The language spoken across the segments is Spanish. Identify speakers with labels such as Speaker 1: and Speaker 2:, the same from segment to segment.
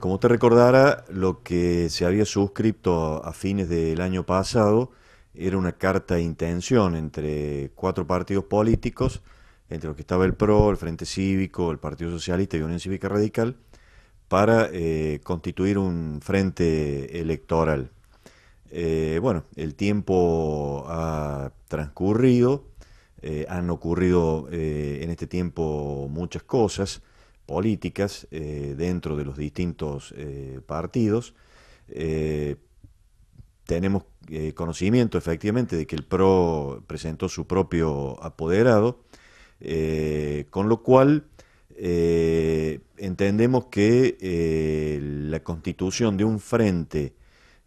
Speaker 1: Como te recordara, lo que se había suscrito a fines del año pasado era una carta de intención entre cuatro partidos políticos, entre los que estaba el PRO, el Frente Cívico, el Partido Socialista y Unión Cívica Radical, para eh, constituir un frente electoral. Eh, bueno, el tiempo ha transcurrido, eh, han ocurrido en este tiempo muchas cosas políticas eh, dentro de los distintos eh, partidos. Eh, tenemos conocimiento efectivamente de que el PRO presentó su propio apoderado, con lo cual entendemos que la constitución de un frente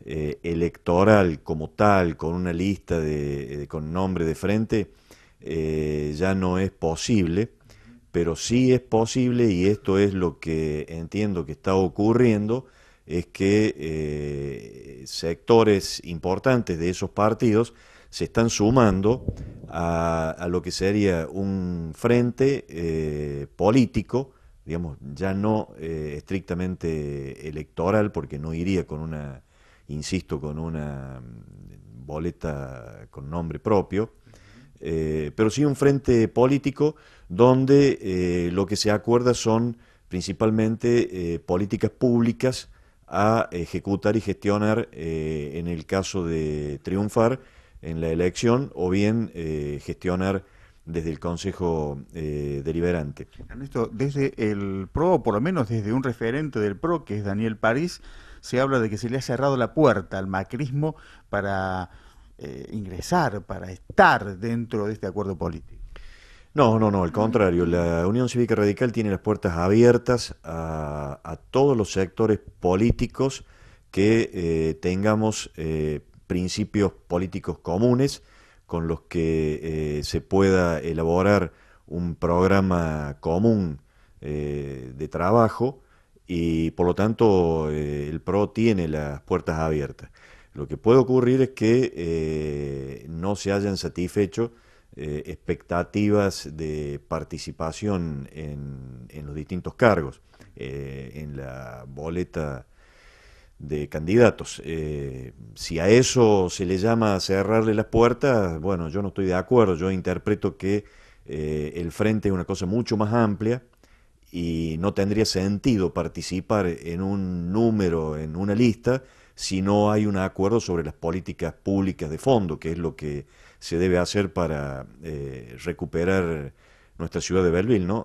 Speaker 1: electoral como tal, con una lista con nombre de frente, ya no es posible pero sí es posible, y esto es lo que entiendo que está ocurriendo, es que eh, sectores importantes de esos partidos se están sumando a, lo que sería un frente eh, político, digamos, ya no eh, estrictamente electoral, porque no iría con una, insisto, con una mm, boleta con nombre propio, eh, pero sí un frente político donde eh, lo que se acuerda son principalmente eh, políticas públicas a ejecutar y gestionar en el caso de triunfar en la elección o bien gestionar desde el Consejo Deliberante. Ernesto, desde el PRO, por lo menos desde un referente del PRO, que es Daniel París, se habla de que se le ha cerrado la puerta al macrismo para eh, ingresar, para estar dentro de este acuerdo político. No, no, no, al contrario. La Unión Cívica Radical tiene las puertas abiertas a, todos los sectores políticos que eh, tengamos eh, principios políticos comunes con los que se pueda elaborar un programa común de trabajo y por lo tanto el PRO tiene las puertas abiertas. Lo que puede ocurrir es que eh, no se hayan satisfecho eh, expectativas de participación en, los distintos cargos, eh, en la boleta de candidatos. si a eso se le llama cerrarle las puertas, bueno, yo no estoy de acuerdo, yo interpreto que el frente es una cosa mucho más amplia y no tendría sentido participar en un número, en una lista, si no hay un acuerdo sobre las políticas públicas de fondo, que es lo que se debe hacer para eh, recuperar nuestra ciudad de Belleville, ¿no?